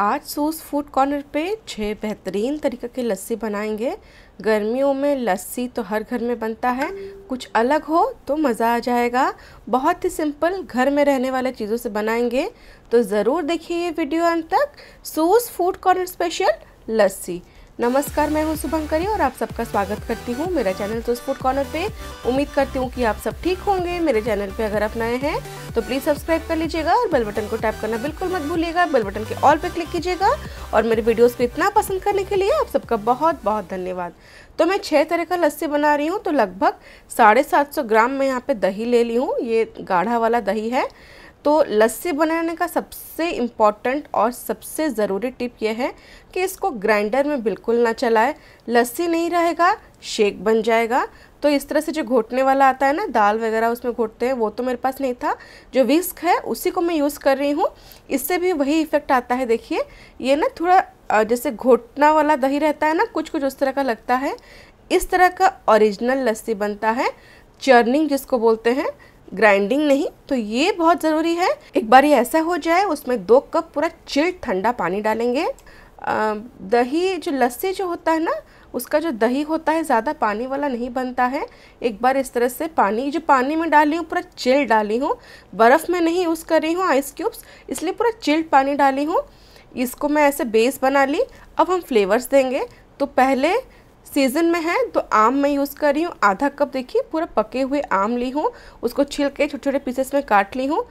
आज सूस food corner पे छः बेहतरीन तरीके की लस्सी बनाएंगे गर्मियों में लस्सी तो हर घर में बनता है कुछ अलग हो तो मज़ा आ जाएगा बहुत ही सिंपल घर में रहने वाले चीज़ों से बनाएंगे तो ज़रूर देखिए ये वीडियो अंत तक सूस फूड कॉर्नर स्पेशल लस्सी नमस्कार मैं हूं शुभंकरी और आप सबका स्वागत करती हूं मेरा चैनल तो स्पोर्ट कॉर्नर पे उम्मीद करती हूं कि आप सब ठीक होंगे मेरे चैनल पे अगर आप नए हैं तो प्लीज़ सब्सक्राइब कर लीजिएगा और बेल बटन को टैप करना बिल्कुल मत भूलिएगा बेल बटन के ऑल पे क्लिक कीजिएगा और मेरे वीडियोस को इतना पसंद करने के लिए आप सबका बहुत बहुत धन्यवाद तो मैं छः तरह का लस्सी बना रही हूँ तो लगभग साढ़े ग्राम मैं यहाँ पर दही ले ली हूँ ये गाढ़ा वाला दही है तो लस्सी बनाने का सबसे इम्पॉर्टेंट और सबसे ज़रूरी टिप यह है कि इसको ग्राइंडर में बिल्कुल ना चलाएं लस्सी नहीं रहेगा शेक बन जाएगा तो इस तरह से जो घोटने वाला आता है ना दाल वगैरह उसमें घोटते हैं वो तो मेरे पास नहीं था जो विस्क है उसी को मैं यूज़ कर रही हूँ इससे भी वही इफ़ेक्ट आता है देखिए ये ना थोड़ा जैसे घोटना वाला दही रहता है ना कुछ कुछ उस तरह का लगता है इस तरह का ओरिजिनल लस्सी बनता है चर्निंग जिसको बोलते हैं ग्राइंडिंग नहीं तो ये बहुत ज़रूरी है एक बार ये ऐसा हो जाए उसमें दो कप पूरा चिल्ड ठंडा पानी डालेंगे आ, दही जो लस्सी जो होता है ना उसका जो दही होता है ज़्यादा पानी वाला नहीं बनता है एक बार इस तरह से पानी जो पानी में डाली हूँ पूरा चिल्ड डाली हूँ बर्फ़ में नहीं यूज़ कर रही हूँ आइस क्यूब्स इसलिए पूरा चिल्ड पानी डाली हूँ इसको मैं ऐसे बेस बना ली अब हम फ्लेवर्स देंगे तो पहले सीज़न में है तो आम मैं यूज़ कर रही हूँ आधा कप देखिए पूरा पके हुए आम ली हूँ उसको छिल के छोटे छोटे पीसेस में काट ली हूँ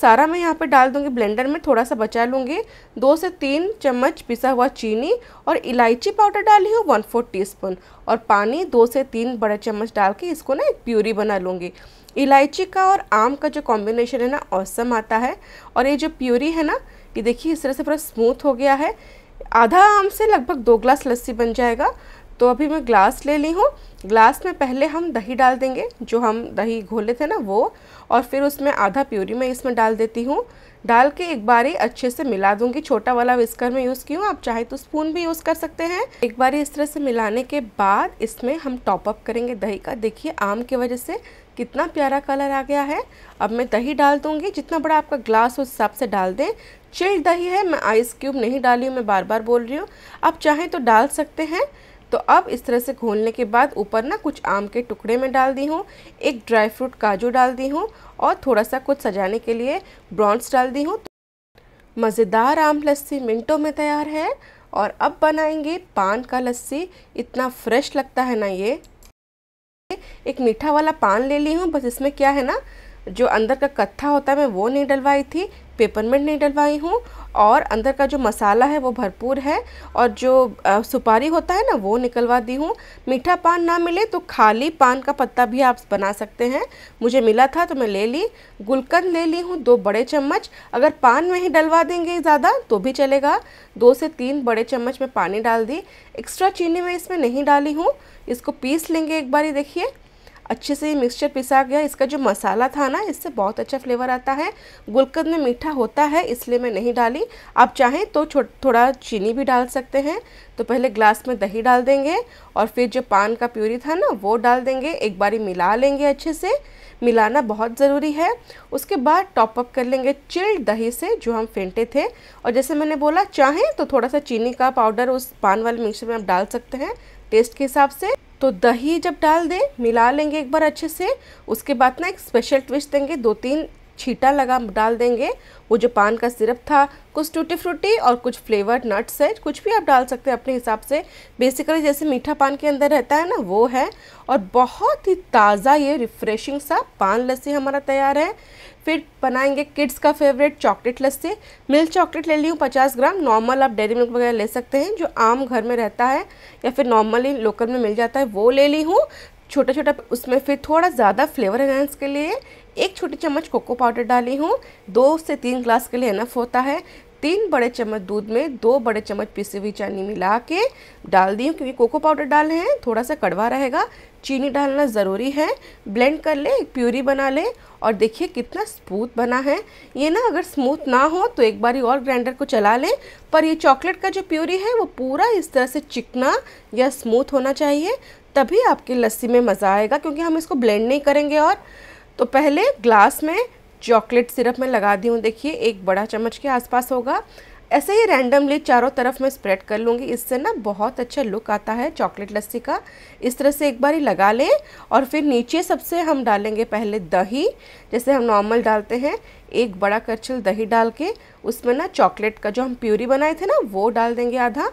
सारा मैं यहाँ पे डाल दूँगी ब्लेंडर में थोड़ा सा बचा लूँगी दो से तीन चम्मच पिसा हुआ चीनी और इलायची पाउडर डाली हूँ वन फोर्थ स्पून और पानी दो से तीन बड़े चम्मच डाल के इसको ना एक प्यूरी बना लूँगी इलायची का और आम का जो कॉम्बिनेशन है ना औसम आता है और ये जो प्यूरी है ना ये देखिए इस तरह से पूरा स्मूथ हो गया है आधा आम से लगभग दो ग्लास लस्सी बन जाएगा तो अभी मैं ग्लास ले ली हूँ ग्लास में पहले हम दही डाल देंगे जो हम दही घोले थे ना वो और फिर उसमें आधा प्यूरी मैं इसमें डाल देती हूँ डाल के एक बारी अच्छे से मिला दूंगी छोटा वाला विस्कर मैं यूज़ की हूँ आप चाहे तो स्पून भी यूज़ कर सकते हैं एक बार इस तरह से मिलाने के बाद इसमें हम टॉपअप करेंगे दही का देखिए आम की वजह से कितना प्यारा कलर आ गया है अब मैं दही डाल दूंगी जितना बड़ा आपका ग्लास उस हिसाब से डाल दें चिल्ड दही है मैं आइस क्यूब नहीं डाली हूँ मैं बार बार बोल रही हूँ आप चाहें तो डाल सकते हैं तो अब इस तरह से घोलने के बाद ऊपर ना कुछ आम के टुकड़े में डाल दी हूँ एक ड्राई फ्रूट काजू डाल दी हूँ और थोड़ा सा कुछ सजाने के लिए ब्रॉन्स डाल दी हूँ तो मज़ेदार आम लस्सी मिनटों में तैयार है और अब बनाएंगे पान का लस्सी इतना फ्रेश लगता है ना ये एक मीठा वाला पान ले ली हूँ बस इसमें क्या है ना जो अंदर का कत्था होता है मैं वो नहीं डलवाई थी पेपरमेंट नहीं डलवाई हूँ और अंदर का जो मसाला है वो भरपूर है और जो आ, सुपारी होता है ना वो निकलवा दी हूँ मीठा पान ना मिले तो खाली पान का पत्ता भी आप बना सकते हैं मुझे मिला था तो मैं ले ली गुलकंद ले ली हूँ दो बड़े चम्मच अगर पान में ही डलवा देंगे ज़्यादा तो भी चलेगा दो से तीन बड़े चम्मच में पानी डाल दी एक्स्ट्रा चीनी मैं इसमें नहीं डाली हूँ इसको पीस लेंगे एक बार ही देखिए अच्छे से ये मिक्सचर पिसा गया इसका जो मसाला था ना इससे बहुत अच्छा फ्लेवर आता है गुलकंद में मीठा होता है इसलिए मैं नहीं डाली आप चाहें तो थोड़ा चीनी भी डाल सकते हैं तो पहले ग्लास में दही डाल देंगे और फिर जो पान का प्यूरी था ना वो डाल देंगे एक बारी मिला लेंगे अच्छे से मिलाना बहुत ज़रूरी है उसके बाद टॉपअप कर लेंगे चिल्ड दही से जो हम फेंटे थे और जैसे मैंने बोला चाहें तो थोड़ा सा चीनी का पाउडर उस पान वाले मिक्सचर में आप डाल सकते हैं टेस्ट के हिसाब से तो दही जब डाल दें मिला लेंगे एक बार अच्छे से उसके बाद ना एक स्पेशल ट्विस्ट देंगे दो तीन छीटा लगा डाल देंगे वो जो पान का सिरप था कुछ टूटी फ्रूटी और कुछ फ्लेवर्ड नट्स है कुछ भी आप डाल सकते हैं अपने हिसाब से बेसिकली जैसे मीठा पान के अंदर रहता है ना वो है और बहुत ही ताज़ा ये रिफ़्रेशिंग सा पान लस्सी हमारा तैयार है फिर बनाएंगे किड्स का favourite chocolate lassi milk chocolate ले ली हूँ पचास ग्राम नॉर्मल आप डेरी मिल्क वगैरह ले सकते हैं जो आम घर में रहता है या फिर नॉर्मली लोकल में मिल जाता है वो ले ली हूँ छोटा छोटा उसमें फिर थोड़ा ज़्यादा फ्लेवर एनहेंस के लिए एक छोटी चम्मच कोको पाउडर डाली हूँ दो से तीन ग्लास के लिए एनफ होता है तीन बड़े चम्मच दूध में दो बड़े चम्मच पिसी हुई चीनी मिला के डाल दी हूँ क्योंकि कोको पाउडर डाल रहे हैं थोड़ा सा कड़वा रहेगा चीनी डालना ज़रूरी है ब्लेंड कर ले एक प्यूरी बना ले और देखिए कितना स्मूथ बना है ये ना अगर स्मूथ ना हो तो एक बार और ग्राइंडर को चला लें पर ये चॉकलेट का जो प्यूरी है वो पूरा इस तरह से चिकना या स्मूथ होना चाहिए तभी आपकी लस्सी में मज़ा आएगा क्योंकि हम इसको ब्लेंड नहीं करेंगे और तो पहले ग्लास में चॉकलेट सिरप मैं लगा दी हूँ देखिए एक बड़ा चम्मच के आसपास होगा ऐसे ही रैंडमली चारों तरफ मैं स्प्रेड कर लूँगी इससे ना बहुत अच्छा लुक आता है चॉकलेट लस्सी का इस तरह से एक बार ही लगा लें और फिर नीचे सबसे हम डालेंगे पहले दही जैसे हम नॉर्मल डालते हैं एक बड़ा करछल दही डाल के उसमें ना चॉकलेट का जो हम प्यूरी बनाए थे ना वो डाल देंगे आधा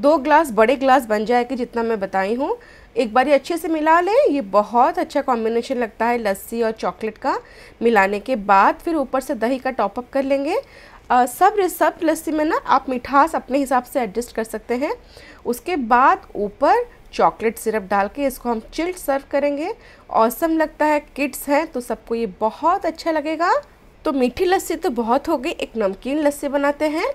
दो ग्लास बड़े ग्लास बन जाए कि जितना मैं बताई हूँ एक बार ये अच्छे से मिला लें ये बहुत अच्छा कॉम्बिनेशन लगता है लस्सी और चॉकलेट का मिलाने के बाद फिर ऊपर से दही का टॉपअप कर लेंगे आ, सब सब लस्सी में ना आप मिठास अपने हिसाब से एडजस्ट कर सकते हैं उसके बाद ऊपर चॉकलेट सिरप डाल के इसको हम चिल्ड सर्व करेंगे औसम लगता है किड्स हैं तो सबको ये बहुत अच्छा लगेगा तो मीठी लस्सी तो बहुत हो गई एक नमकीन लस्सी बनाते हैं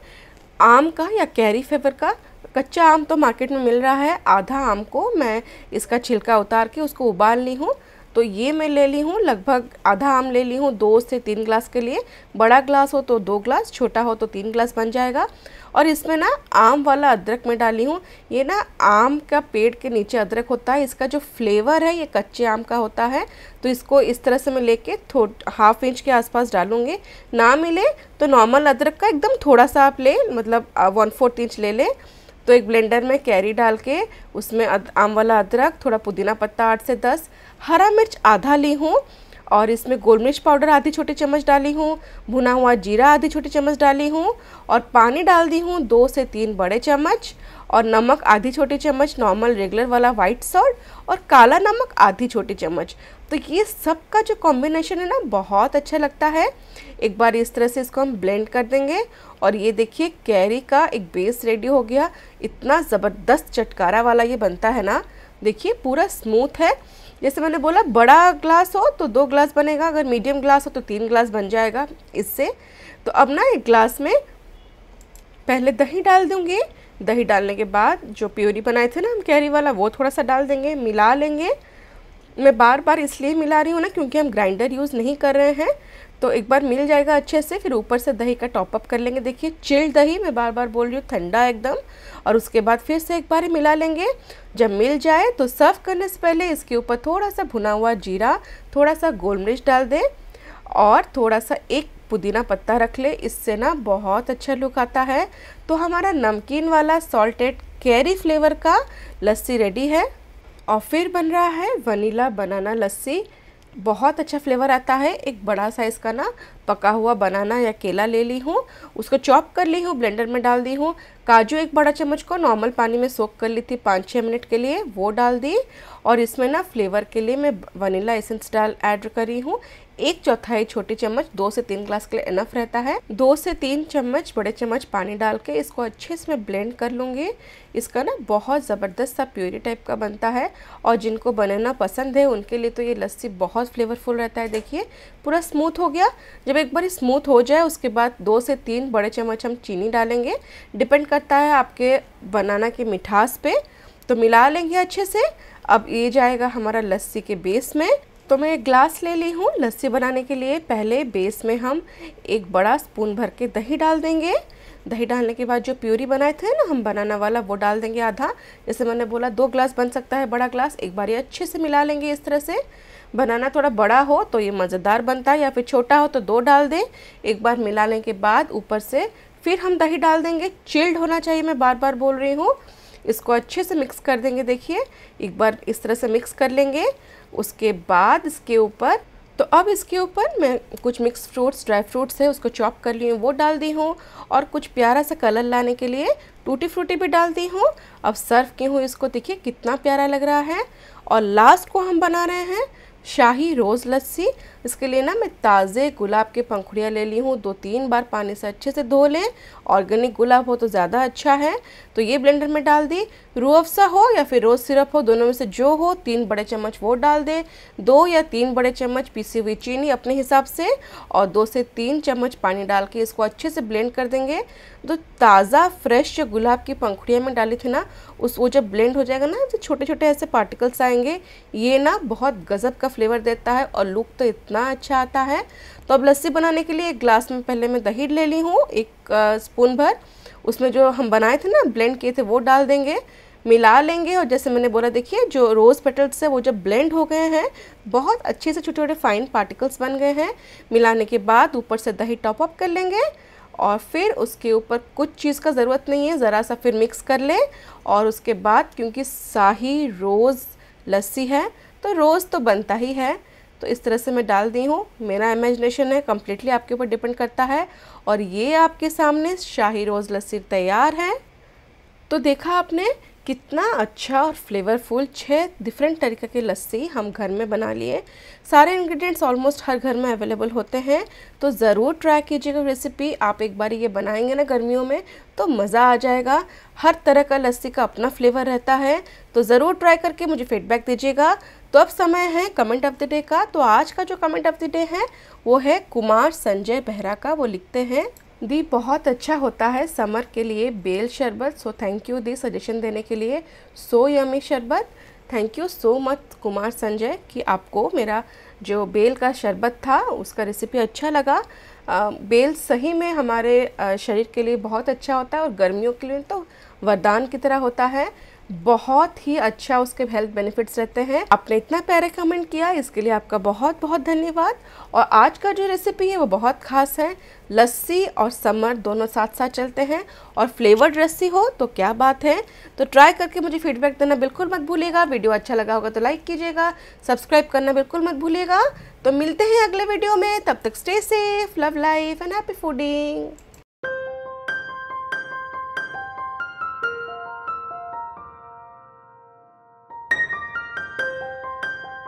आम का या कैरी फ्लेवर का कच्चा आम तो मार्केट में मिल रहा है आधा आम को मैं इसका छिलका उतार के उसको उबाल ली हूँ तो ये मैं ले ली हूँ लगभग आधा आम ले ली हूँ दो से तीन ग्लास के लिए बड़ा ग्लास हो तो दो ग्लास छोटा हो तो तीन ग्लास बन जाएगा और इसमें ना आम वाला अदरक मैं डाली हूँ ये ना आम का पेड़ के नीचे अदरक होता है इसका जो फ्लेवर है ये कच्चे आम का होता है तो इसको इस तरह से मैं लेके थो हाफ इंच के आसपास डालूँगी ना मिले तो नॉर्मल अदरक का एकदम थोड़ा सा आप लें मतलब वन फोर्थ इंच ले लें तो एक ब्लेंडर में कैरी डाल के उसमें आम वाला अदरक थोड़ा पुदीना पत्ता आठ से दस हरा मिर्च आधा ली हूँ और इसमें गोल मिर्च पाउडर आधी छोटी चम्मच डाली हूँ भुना हुआ जीरा आधी छोटी चम्मच डाली हूँ और पानी डाल दी हूँ दो से तीन बड़े चम्मच और नमक आधी छोटी चम्मच नॉर्मल रेगुलर वाला वाइट सॉल्ट और काला नमक आधी छोटी चम्मच तो ये सब का जो कॉम्बिनेशन है ना बहुत अच्छा लगता है एक बार इस तरह से इसको हम ब्लेंड कर देंगे और ये देखिए कैरी का एक बेस रेडी हो गया इतना ज़बरदस्त चटकारा वाला ये बनता है ना देखिए पूरा स्मूथ है जैसे मैंने बोला बड़ा ग्लास हो तो दो ग्लास बनेगा अगर मीडियम ग्लास हो तो तीन ग्लास बन जाएगा इससे तो अब ना एक ग्लास में पहले दही डाल दूँगी दही डालने के बाद जो प्योरी बनाए थे ना हम कैरी वाला वो थोड़ा सा डाल देंगे मिला लेंगे मैं बार बार इसलिए मिला रही हूँ ना क्योंकि हम ग्राइंडर यूज़ नहीं कर रहे हैं तो एक बार मिल जाएगा अच्छे से फिर ऊपर से दही का टॉपअप कर लेंगे देखिए चिल्ड दही मैं बार बार बोल रही हूँ ठंडा एकदम और उसके बाद फिर से एक बार ही मिला लेंगे जब मिल जाए तो सर्व करने से पहले इसके ऊपर थोड़ा सा भुना हुआ जीरा थोड़ा सा गोल मिर्च डाल दें और थोड़ा सा एक पुदीना पत्ता रख ले इससे ना बहुत अच्छा लुक आता है तो हमारा नमकीन वाला सॉल्टेड कैरी फ्लेवर का लस्सी रेडी है और फिर बन रहा है वनीला बनाना लस्सी बहुत अच्छा फ्लेवर आता है एक बड़ा साइज़ का ना पका हुआ बनाना या केला ले ली हूँ उसको चॉप कर ली हूँ ब्लेंडर में डाल दी हूँ काजू एक बड़ा चम्मच को नॉर्मल पानी में सोख कर ली थी पाँच छः मिनट के लिए वो डाल दी और इसमें ना फ्लेवर के लिए मैं वनीला एसेंस डाल ऐड करी हूँ एक चौथाई छोटी चम्मच दो से तीन ग्लास के लिए इनफ रहता है दो से तीन चम्मच बड़े चम्मच पानी डाल के इसको अच्छे से मैं ब्लेंड कर लूँगी इसका ना बहुत ज़बरदस्त सा प्योरी टाइप का बनता है और जिनको बनाना पसंद है उनके लिए तो ये लस्सी बहुत फ्लेवरफुल रहता है देखिए पूरा स्मूथ हो गया जब जब एक बार स्मूथ हो जाए उसके बाद दो से तीन बड़े चम्मच हम चीनी डालेंगे डिपेंड करता है आपके बनाना की मिठास पे तो मिला लेंगे अच्छे से अब ये जाएगा हमारा लस्सी के बेस में तो मैं एक ग्लास ले ली हूँ लस्सी बनाने के लिए पहले बेस में हम एक बड़ा स्पून भर के दही डाल देंगे दही डालने के बाद जो प्यूरी बनाए थे ना हम बनाना वाला वो डाल देंगे आधा जैसे मैंने बोला दो ग्लास बन सकता है बड़ा ग्लास एक बार ये अच्छे से मिला लेंगे इस तरह से बनाना थोड़ा बड़ा हो तो ये मज़ेदार बनता है या फिर छोटा हो तो दो डाल दें एक बार मिलाने के बाद ऊपर से फिर हम दही डाल देंगे चिल्ड होना चाहिए मैं बार बार बोल रही हूँ इसको अच्छे से मिक्स कर देंगे देखिए एक बार इस तरह से मिक्स कर लेंगे उसके बाद इसके ऊपर तो अब इसके ऊपर मैं कुछ मिक्स फ्रूट्स ड्राई फ्रूट्स है उसको चॉप कर ली हूँ वो डाल दी हूँ और कुछ प्यारा सा कलर लाने के लिए टूटी फ्रूटी भी डाल दी हूँ अब सर्व की हूँ इसको देखिए कितना प्यारा लग रहा है और लास्ट को हम बना रहे हैं शाही रोज़ लस्सी इसके लिए ना मैं ताज़े गुलाब के पंखुड़ियाँ ले ली हूँ दो तीन बार पानी से अच्छे से धो लें ऑर्गेनिक गुलाब हो तो ज़्यादा अच्छा है तो ये ब्लेंडर में डाल दी रू अफसा हो या फिर रोज़ सिरप हो दोनों में से जो हो तीन बड़े चम्मच वो डाल दें दो या तीन बड़े चम्मच पीसी हुई चीनी अपने हिसाब से और दो से तीन चम्मच पानी डाल के इसको अच्छे से ब्लेंड कर देंगे तो ताज़ा फ्रेश जो गुलाब की पंखुड़ियाँ में डाली थी ना उस वो जब ब्लेंड हो जाएगा ना तो छोटे छोटे ऐसे पार्टिकल्स आएंगे ये ना बहुत गज़ब का फ्लेवर देता है और लुक तो इतना अच्छा आता है तो अब लस्सी बनाने के लिए एक ग्लास में पहले मैं दही ले ली हूँ एक स्पून भर उसमें जो हम बनाए थे ना ब्लेंड किए थे वो डाल देंगे मिला लेंगे और जैसे मैंने बोला देखिए जो रोज़ पेटल्स है वो जब ब्लेंड हो गए हैं बहुत अच्छे से छोटे छोटे फाइन पार्टिकल्स बन गए हैं मिलाने के बाद ऊपर से दही टॉप अप कर लेंगे और फिर उसके ऊपर कुछ चीज़ का ज़रूरत नहीं है ज़रा सा फिर मिक्स कर लें और उसके बाद क्योंकि शाही रोज़ लस्सी है तो रोज़ तो बनता ही है तो इस तरह से मैं डाल दी हूँ मेरा इमेजिनेशन है कम्प्लीटली आपके ऊपर डिपेंड करता है और ये आपके सामने शाही रोज़ लस्सी तैयार है तो देखा आपने कितना अच्छा और फ्लेवरफुल छः डिफरेंट तरीके की लस्सी हम घर में बना लिए सारे इंग्रेडिएंट्स ऑलमोस्ट हर घर में अवेलेबल होते हैं तो ज़रूर ट्राई कीजिएगा रेसिपी आप एक बार ये बनाएंगे ना गर्मियों में तो मज़ा आ जाएगा हर तरह का लस्सी का अपना फ्लेवर रहता है तो ज़रूर ट्राई करके मुझे फीडबैक दीजिएगा तो अब समय है कमेंट ऑफ द डे का तो आज का जो कमेंट ऑफ द डे है वो है कुमार संजय बेहरा का वो लिखते हैं दी बहुत अच्छा होता है समर के लिए बेल शरबत सो थैंक यू दी सजेशन देने के लिए सो यमी शरबत thank you so much Kumar Sanjay कि आपको मेरा जो बेल का शरबत था उसका रेसिपी अच्छा लगा आ, बेल सही में हमारे शरीर के लिए बहुत अच्छा होता है और गर्मियों के लिए तो वरदान की तरह होता है बहुत ही अच्छा उसके हेल्थ बेनिफिट्स रहते हैं आपने इतना प्यारे कमेंट किया इसके लिए आपका बहुत बहुत धन्यवाद और आज का जो रेसिपी है वो बहुत खास है लस्सी और समर दोनों साथ साथ चलते हैं और फ्लेवर्ड लस्सी हो तो क्या बात है तो ट्राई करके मुझे फीडबैक देना बिल्कुल मत भूलिएगा वीडियो अच्छा लगा होगा तो लाइक कीजिएगा सब्सक्राइब करना बिल्कुल मत भूलिएगा तो मिलते हैं अगले वीडियो में तब तक stay safe love life and happy fooding